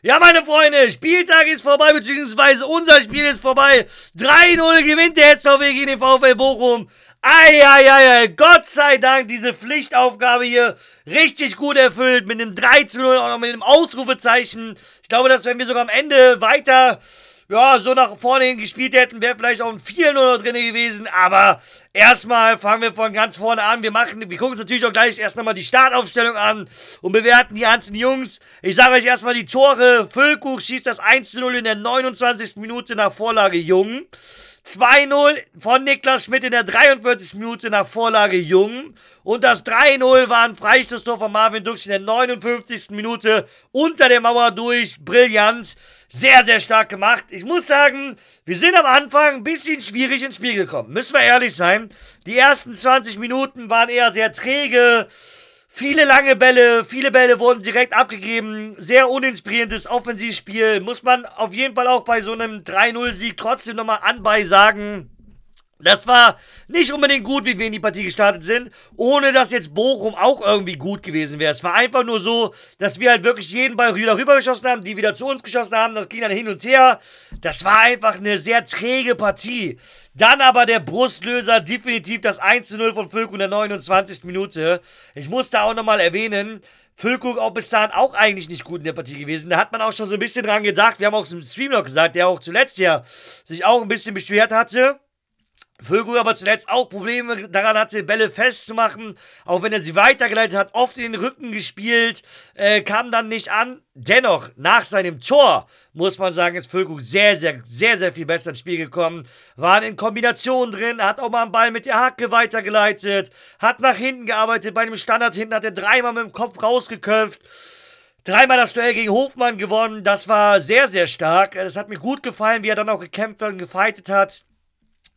Ja, meine Freunde, Spieltag ist vorbei, beziehungsweise unser Spiel ist vorbei. 3-0 gewinnt der SVW gegen den VfL Bochum. Eieiei, Gott sei Dank, diese Pflichtaufgabe hier richtig gut erfüllt mit einem 3 0 und auch noch mit einem Ausrufezeichen. Ich glaube, das werden wir sogar am Ende weiter ja, so nach vorne hin gespielt hätten, wäre vielleicht auch ein 4-0 noch drin gewesen. Aber erstmal fangen wir von ganz vorne an. Wir machen, wir gucken uns natürlich auch gleich erst nochmal die Startaufstellung an und bewerten die ganzen Jungs. Ich sage euch erstmal die Tore. Füllkuch schießt das 1-0 in der 29. Minute nach Vorlage Jung. 2-0 von Niklas Schmidt in der 43. Minute nach Vorlage Jung. Und das 3-0 war ein Freistoßtor von Marvin Dux in der 59. Minute unter der Mauer durch. Brillant sehr, sehr stark gemacht. Ich muss sagen, wir sind am Anfang ein bisschen schwierig ins Spiel gekommen. Müssen wir ehrlich sein. Die ersten 20 Minuten waren eher sehr träge. Viele lange Bälle, viele Bälle wurden direkt abgegeben. Sehr uninspirierendes Offensivspiel. Muss man auf jeden Fall auch bei so einem 3-0-Sieg trotzdem nochmal anbei sagen. Das war nicht unbedingt gut, wie wir in die Partie gestartet sind, ohne dass jetzt Bochum auch irgendwie gut gewesen wäre. Es war einfach nur so, dass wir halt wirklich jeden Ball wieder rübergeschossen haben, die wieder zu uns geschossen haben, das ging dann hin und her. Das war einfach eine sehr träge Partie. Dann aber der Brustlöser, definitiv das 1-0 von Völk in der 29. Minute. Ich muss da auch nochmal erwähnen, Füllkrug auch bis dahin auch eigentlich nicht gut in der Partie gewesen. Da hat man auch schon so ein bisschen dran gedacht. Wir haben auch im Stream noch gesagt, der auch zuletzt ja sich auch ein bisschen beschwert hatte. Vögel aber zuletzt auch Probleme daran hatte, Bälle festzumachen. Auch wenn er sie weitergeleitet hat, oft in den Rücken gespielt, äh, kam dann nicht an. Dennoch, nach seinem Tor, muss man sagen, ist Vögel sehr, sehr, sehr, sehr viel besser ins Spiel gekommen. Waren in Kombination drin, hat auch mal einen Ball mit der Hacke weitergeleitet, hat nach hinten gearbeitet. Bei dem Standard hinten hat er dreimal mit dem Kopf rausgeköpft. Dreimal das Duell gegen Hofmann gewonnen. Das war sehr, sehr stark. Das hat mir gut gefallen, wie er dann auch gekämpft und gefeitet hat.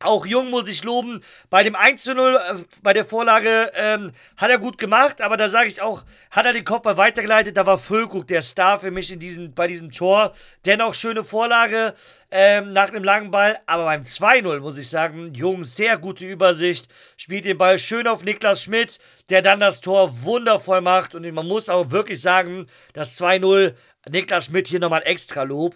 Auch Jung muss ich loben. Bei dem 1 0, äh, bei der Vorlage, ähm, hat er gut gemacht, aber da sage ich auch, hat er den Kopfball weitergeleitet. Da war Völkug der Star für mich in diesem, bei diesem Tor. Dennoch schöne Vorlage ähm, nach einem langen Ball, aber beim 2-0 muss ich sagen, Jung sehr gute Übersicht, spielt den Ball schön auf Niklas Schmidt, der dann das Tor wundervoll macht. Und man muss auch wirklich sagen, das 2-0, Niklas Schmidt hier nochmal extra Lob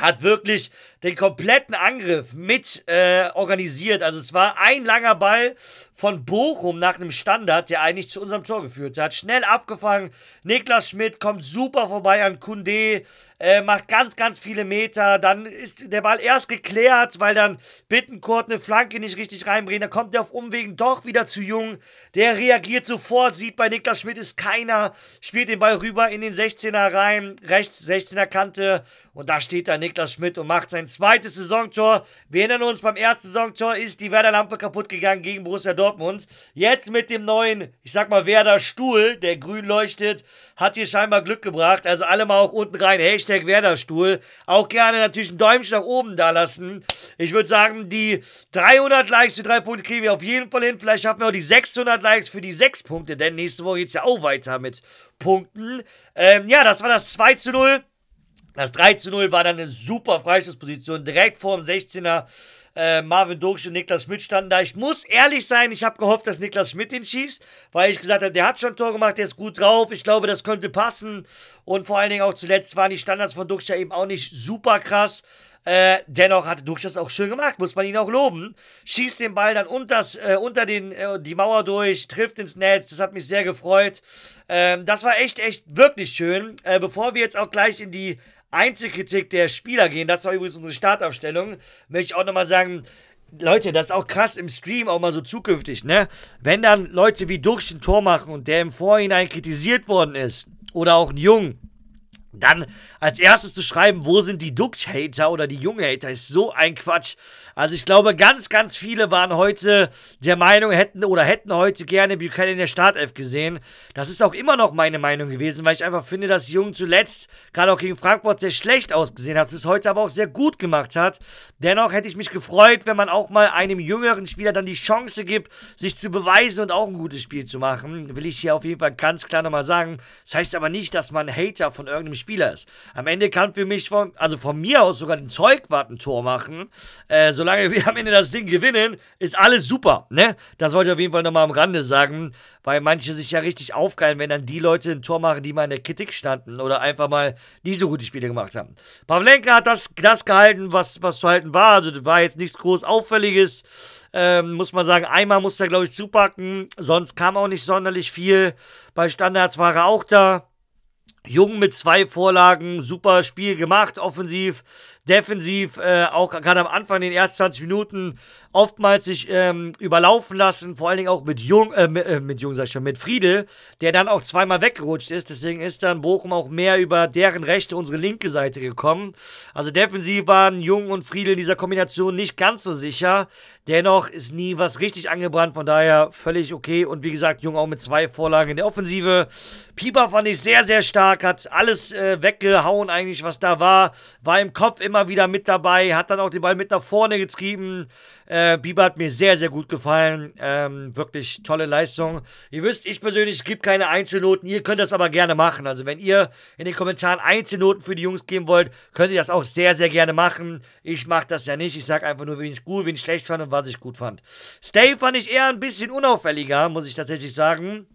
hat wirklich den kompletten Angriff mit äh, organisiert. Also es war ein langer Ball von Bochum nach einem Standard, der eigentlich zu unserem Tor geführt hat. Schnell abgefangen. Niklas Schmidt kommt super vorbei an Kunde äh, macht ganz, ganz viele Meter. Dann ist der Ball erst geklärt, weil dann Bittenkurt eine Flanke nicht richtig reinbringt. Dann kommt der auf Umwegen doch wieder zu jung. Der reagiert sofort, sieht bei Niklas Schmidt ist keiner, spielt den Ball rüber in den 16er rein, rechts 16er Kante. Und da steht dann Niklas Schmidt und macht sein zweites Saisontor. Wir erinnern uns, beim ersten Saisontor ist die Werder-Lampe kaputt gegangen gegen Borussia Dortmund. Jetzt mit dem neuen, ich sag mal, Werder-Stuhl, der grün leuchtet, hat hier scheinbar Glück gebracht. Also alle mal auch unten rein. Hashtag Werderstuhl. Auch gerne natürlich ein Däumchen nach oben da lassen. Ich würde sagen, die 300 Likes für drei Punkte kriegen wir auf jeden Fall hin. Vielleicht schaffen wir auch die 600 Likes für die sechs Punkte. Denn nächste Woche geht es ja auch weiter mit Punkten. Ähm, ja, das war das 2 zu 0. Das 3 zu 0 war dann eine super Freistoßposition. Direkt vor dem 16er äh, Marvin Duksch und Niklas Schmidt standen da. Ich muss ehrlich sein, ich habe gehofft, dass Niklas Schmidt ihn schießt, weil ich gesagt habe, der hat schon ein Tor gemacht, der ist gut drauf. Ich glaube, das könnte passen. Und vor allen Dingen auch zuletzt waren die Standards von Duksch ja eben auch nicht super krass. Äh, dennoch hatte Duxch das auch schön gemacht, muss man ihn auch loben. Schießt den Ball dann unters, äh, unter den, äh, die Mauer durch, trifft ins Netz, das hat mich sehr gefreut. Ähm, das war echt, echt wirklich schön. Äh, bevor wir jetzt auch gleich in die Einzelkritik der Spieler gehen, das war übrigens unsere Startaufstellung, möchte ich auch nochmal sagen, Leute, das ist auch krass im Stream, auch mal so zukünftig, ne? Wenn dann Leute wie Dursch ein Tor machen und der im Vorhinein kritisiert worden ist, oder auch ein Jung, dann als erstes zu schreiben, wo sind die Duct-Hater oder die Jung-Hater, ist so ein Quatsch. Also ich glaube, ganz, ganz viele waren heute der Meinung, hätten oder hätten heute gerne Buchanan in der Startelf gesehen. Das ist auch immer noch meine Meinung gewesen, weil ich einfach finde, dass Jung zuletzt, gerade auch gegen Frankfurt, sehr schlecht ausgesehen hat, bis heute aber auch sehr gut gemacht hat. Dennoch hätte ich mich gefreut, wenn man auch mal einem jüngeren Spieler dann die Chance gibt, sich zu beweisen und auch ein gutes Spiel zu machen. Will ich hier auf jeden Fall ganz klar nochmal sagen. Das heißt aber nicht, dass man Hater von irgendeinem Spieler Spieler ist. Am Ende kann für mich, von, also von mir aus sogar ein Zeugwart ein Tor machen. Äh, solange wir am Ende das Ding gewinnen, ist alles super. Ne? Das wollte ich auf jeden Fall nochmal am Rande sagen, weil manche sich ja richtig aufgeilen, wenn dann die Leute ein Tor machen, die mal in der Kritik standen oder einfach mal nie so gute Spiele gemacht haben. Pavlenka hat das, das gehalten, was, was zu halten war. Also das war jetzt nichts groß Auffälliges. Ähm, muss man sagen, einmal musste er, glaube ich, zupacken. Sonst kam auch nicht sonderlich viel. Bei Standards war er auch da. Jung mit zwei Vorlagen, super Spiel gemacht, offensiv defensiv äh, auch gerade am Anfang in den ersten 20 Minuten oftmals sich ähm, überlaufen lassen, vor allen Dingen auch mit Jung, äh, mit, äh, mit Jung sag ich schon, mit Friedel, der dann auch zweimal weggerutscht ist. Deswegen ist dann Bochum auch mehr über deren rechte, unsere linke Seite gekommen. Also defensiv waren Jung und Friedel in dieser Kombination nicht ganz so sicher. Dennoch ist nie was richtig angebrannt, von daher völlig okay. Und wie gesagt, Jung auch mit zwei Vorlagen in der Offensive. Pieper fand ich sehr, sehr stark, hat alles äh, weggehauen eigentlich, was da war. War im Kopf immer immer wieder mit dabei, hat dann auch den Ball mit nach vorne getrieben. Äh, Bieber hat mir sehr, sehr gut gefallen. Ähm, wirklich tolle Leistung. Ihr wisst, ich persönlich gebe keine Einzelnoten. Ihr könnt das aber gerne machen. Also wenn ihr in den Kommentaren Einzelnoten für die Jungs geben wollt, könnt ihr das auch sehr, sehr gerne machen. Ich mache das ja nicht. Ich sage einfach nur, wen ich gut, wen ich schlecht fand und was ich gut fand. Stay fand ich eher ein bisschen unauffälliger, muss ich tatsächlich sagen.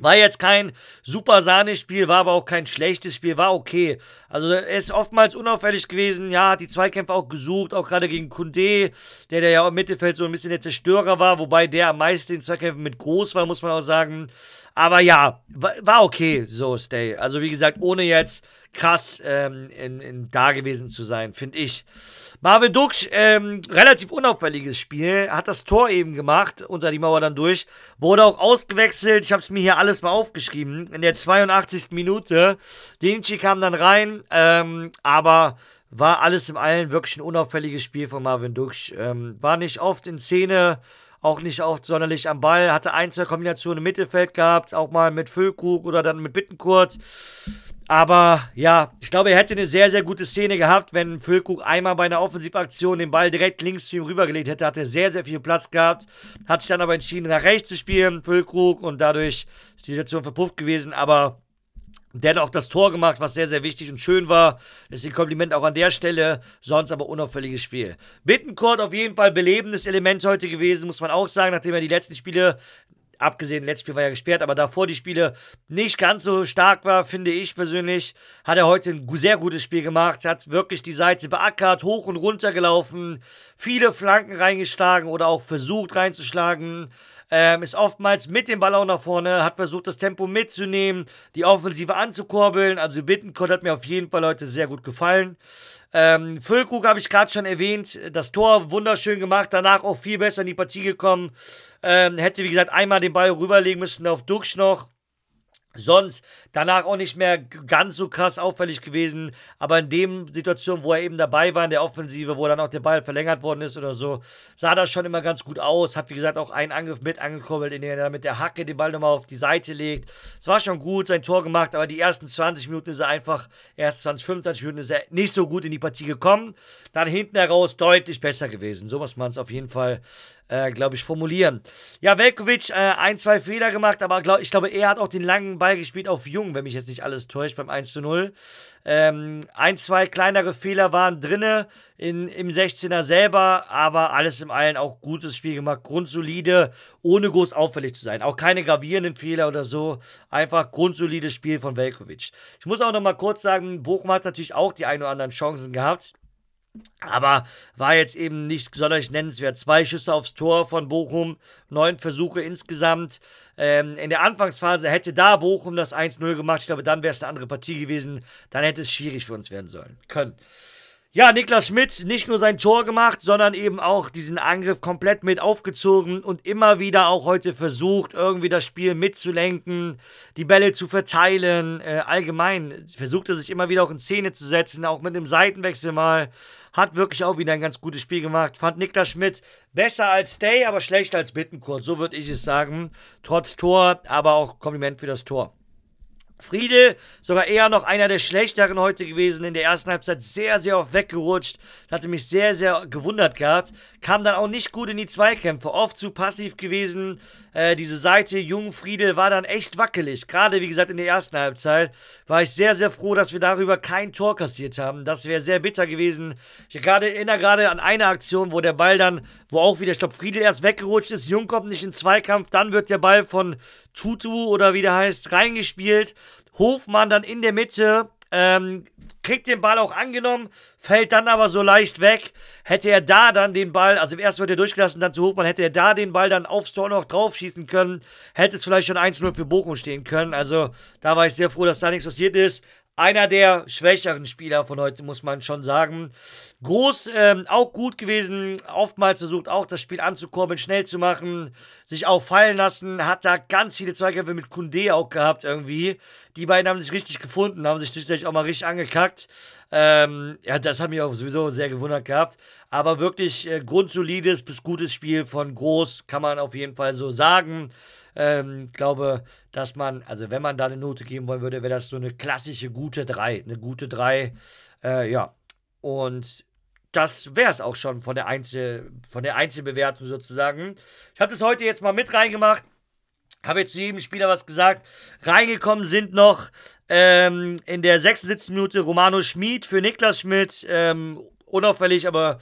War jetzt kein super Sahnespiel, war aber auch kein schlechtes Spiel, war okay. Also er ist oftmals unauffällig gewesen, ja, hat die Zweikämpfe auch gesucht, auch gerade gegen Kunde, der, der ja im Mittelfeld so ein bisschen der Zerstörer war, wobei der am meisten in Zweikämpfen mit groß war, muss man auch sagen. Aber ja, war okay, so Stay. Also wie gesagt, ohne jetzt krass ähm, in, in da gewesen zu sein, finde ich. Marvin Dux, ähm, relativ unauffälliges Spiel, hat das Tor eben gemacht, unter die Mauer dann durch, wurde auch ausgewechselt, ich habe es mir hier alles mal aufgeschrieben, in der 82. Minute, Dinci kam dann rein, ähm, aber war alles im allen wirklich ein unauffälliges Spiel von Marvin Duksch, ähm, war nicht oft in Szene, auch nicht oft sonderlich am Ball, hatte ein, zwei Kombinationen im Mittelfeld gehabt, auch mal mit Füllkrug oder dann mit Bittenkurt. Aber ja, ich glaube, er hätte eine sehr, sehr gute Szene gehabt, wenn Füllkrug einmal bei einer Offensivaktion den Ball direkt links zu ihm rübergelegt hätte. Hat er sehr, sehr viel Platz gehabt. Hat sich dann aber entschieden, nach rechts zu spielen, Füllkrug. Und dadurch ist die Situation verpufft gewesen. Aber der hat auch das Tor gemacht, was sehr, sehr wichtig und schön war. Deswegen Kompliment auch an der Stelle. Sonst aber unauffälliges Spiel. Bittencourt auf jeden Fall belebendes Element heute gewesen, muss man auch sagen, nachdem er die letzten Spiele abgesehen, letztes Spiel war ja gesperrt, aber davor die Spiele nicht ganz so stark war, finde ich persönlich, hat er heute ein sehr gutes Spiel gemacht, hat wirklich die Seite beackert, hoch und runter gelaufen, viele Flanken reingeschlagen oder auch versucht reinzuschlagen ähm, ist oftmals mit dem Ball auch nach vorne, hat versucht, das Tempo mitzunehmen, die Offensive anzukurbeln. Also Bittenkott hat mir auf jeden Fall heute sehr gut gefallen. Ähm, Füllkrug habe ich gerade schon erwähnt. Das Tor wunderschön gemacht, danach auch viel besser in die Partie gekommen. Ähm, hätte, wie gesagt, einmal den Ball rüberlegen müssen auf Duxch noch. Sonst danach auch nicht mehr ganz so krass auffällig gewesen, aber in dem Situation, wo er eben dabei war in der Offensive, wo dann auch der Ball verlängert worden ist oder so, sah das schon immer ganz gut aus. Hat wie gesagt auch einen Angriff mit angekurbelt, in dem er mit der Hacke den Ball nochmal auf die Seite legt. Es war schon gut, sein Tor gemacht, aber die ersten 20 Minuten ist er einfach, erst 20, 25 Minuten ist er nicht so gut in die Partie gekommen. Dann hinten heraus deutlich besser gewesen. So muss man es auf jeden Fall äh, glaube ich, formulieren. Ja, Velkovic, äh, ein, zwei Fehler gemacht, aber glaub, ich glaube, er hat auch den langen Ball gespielt auf Jung, wenn mich jetzt nicht alles täuscht, beim 1 zu 0. Ähm, ein, zwei kleinere Fehler waren drinne in, im 16er selber, aber alles im allen auch gutes Spiel gemacht, grundsolide, ohne groß auffällig zu sein. Auch keine gravierenden Fehler oder so, einfach grundsolides Spiel von Velkovic. Ich muss auch nochmal kurz sagen, Bochum hat natürlich auch die ein oder anderen Chancen gehabt. Aber war jetzt eben nicht sonderlich nennenswert. Zwei Schüsse aufs Tor von Bochum, neun Versuche insgesamt. Ähm, in der Anfangsphase hätte da Bochum das 1-0 gemacht. Ich glaube, dann wäre es eine andere Partie gewesen. Dann hätte es schwierig für uns werden sollen können. Ja, Niklas Schmidt nicht nur sein Tor gemacht, sondern eben auch diesen Angriff komplett mit aufgezogen und immer wieder auch heute versucht, irgendwie das Spiel mitzulenken, die Bälle zu verteilen. Äh, allgemein versucht er sich immer wieder auch in Szene zu setzen, auch mit einem Seitenwechsel mal. Hat wirklich auch wieder ein ganz gutes Spiel gemacht. Fand Niklas Schmidt besser als Stay, aber schlechter als Bittenkurt. So würde ich es sagen. Trotz Tor, aber auch Kompliment für das Tor. Friedel, sogar eher noch einer der schlechteren heute gewesen in der ersten Halbzeit, sehr, sehr oft weggerutscht. Das hatte mich sehr, sehr gewundert gehabt. Kam dann auch nicht gut in die Zweikämpfe, oft zu passiv gewesen. Äh, diese Seite Jung Friedel war dann echt wackelig. Gerade, wie gesagt, in der ersten Halbzeit war ich sehr, sehr froh, dass wir darüber kein Tor kassiert haben. Das wäre sehr bitter gewesen. Ich erinnere gerade an eine Aktion, wo der Ball dann, wo auch wieder, ich glaube, Friedel erst weggerutscht ist, Jung kommt nicht in Zweikampf, dann wird der Ball von Tutu oder wie der heißt, reingespielt. Hofmann dann in der Mitte, ähm, kriegt den Ball auch angenommen, fällt dann aber so leicht weg. Hätte er da dann den Ball, also erst wird er durchgelassen, dann zu Hofmann, hätte er da den Ball dann aufs Tor noch draufschießen können, hätte es vielleicht schon 1-0 für Bochum stehen können. Also da war ich sehr froh, dass da nichts passiert ist einer der schwächeren Spieler von heute, muss man schon sagen. Groß ähm, auch gut gewesen, oftmals versucht auch das Spiel anzukurbeln, schnell zu machen, sich auch fallen lassen, hat da ganz viele Zweikämpfe mit Kunde auch gehabt irgendwie. Die beiden haben sich richtig gefunden, haben sich tatsächlich auch mal richtig angekackt. Ähm, ja, das hat mich auch sowieso sehr gewundert gehabt. Aber wirklich äh, grundsolides bis gutes Spiel von Groß kann man auf jeden Fall so sagen. Ähm, glaube, dass man, also wenn man da eine Note geben wollen würde, wäre das so eine klassische gute 3. Eine gute 3. Äh, ja. Und das wäre es auch schon von der, Einzel, von der Einzelbewertung sozusagen. Ich habe das heute jetzt mal mit reingemacht. Habe jetzt zu jedem Spieler was gesagt. Reingekommen sind noch ähm, in der 76. Minute Romano Schmid für Niklas Schmidt. Ähm, unauffällig, aber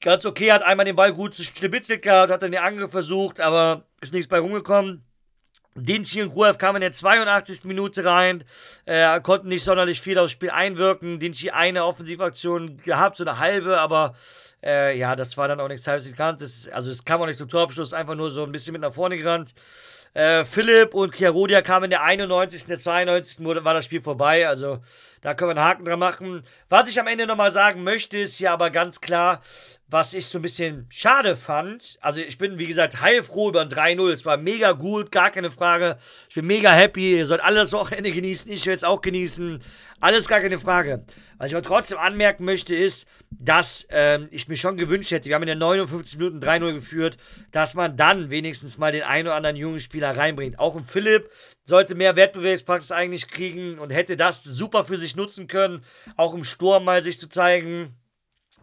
ganz okay. Hat einmal den Ball gut gebitzelt gehabt, hat dann den Angriff versucht, aber ist nichts bei rumgekommen. Dinci und Gruev kamen in der 82. Minute rein, äh, konnten nicht sonderlich viel aufs Spiel einwirken. Dinci eine Offensivaktion gehabt, so eine halbe, aber äh, ja, das war dann auch nichts halbes Ganzes. Also es kam auch nicht zum Torabschluss, einfach nur so ein bisschen mit nach vorne gerannt. Äh, Philipp und Kiarodia kamen in der 91. in der 92. war das Spiel vorbei. Also da können wir einen Haken dran machen. Was ich am Ende nochmal sagen möchte, ist hier aber ganz klar, was ich so ein bisschen schade fand. Also ich bin, wie gesagt, heilfroh über ein 3-0. Es war mega gut, gar keine Frage. Ich bin mega happy. Ihr sollt alles Wochenende genießen. Ich will es auch genießen. Alles gar keine Frage. Was ich aber trotzdem anmerken möchte, ist, dass ähm, ich mir schon gewünscht hätte, wir haben in den 59 Minuten 3-0 geführt, dass man dann wenigstens mal den einen oder anderen jungen Spieler reinbringt. Auch ein Philipp, sollte mehr Wettbewerbspraxis eigentlich kriegen und hätte das super für sich nutzen können, auch im Sturm mal sich zu zeigen.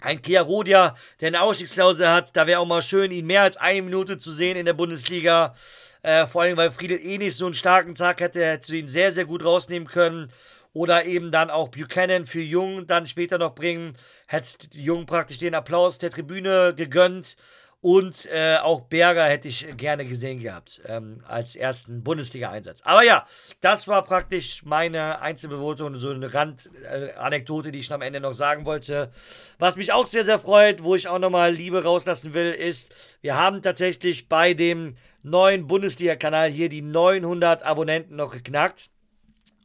Ein Rodia, der eine Ausstiegsklausel hat, da wäre auch mal schön, ihn mehr als eine Minute zu sehen in der Bundesliga. Äh, vor allem, weil Friedel eh nicht so einen starken Tag hätte, hätte ihn sehr, sehr gut rausnehmen können. Oder eben dann auch Buchanan für Jung dann später noch bringen. Hätte Jung praktisch den Applaus der Tribüne gegönnt. Und äh, auch Berger hätte ich gerne gesehen gehabt ähm, als ersten Bundesliga-Einsatz. Aber ja, das war praktisch meine Einzelbewertung so eine Randanekdote, die ich am Ende noch sagen wollte. Was mich auch sehr, sehr freut, wo ich auch nochmal Liebe rauslassen will, ist, wir haben tatsächlich bei dem neuen Bundesliga-Kanal hier die 900 Abonnenten noch geknackt.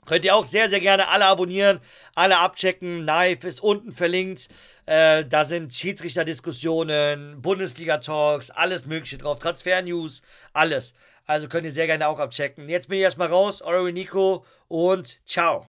Könnt ihr auch sehr, sehr gerne alle abonnieren, alle abchecken. Knife ist unten verlinkt. Äh, da sind Schiedsrichterdiskussionen, Bundesliga-Talks, alles Mögliche drauf, Transfer-News, alles. Also könnt ihr sehr gerne auch abchecken. Jetzt bin ich erstmal raus, eure Nico und ciao.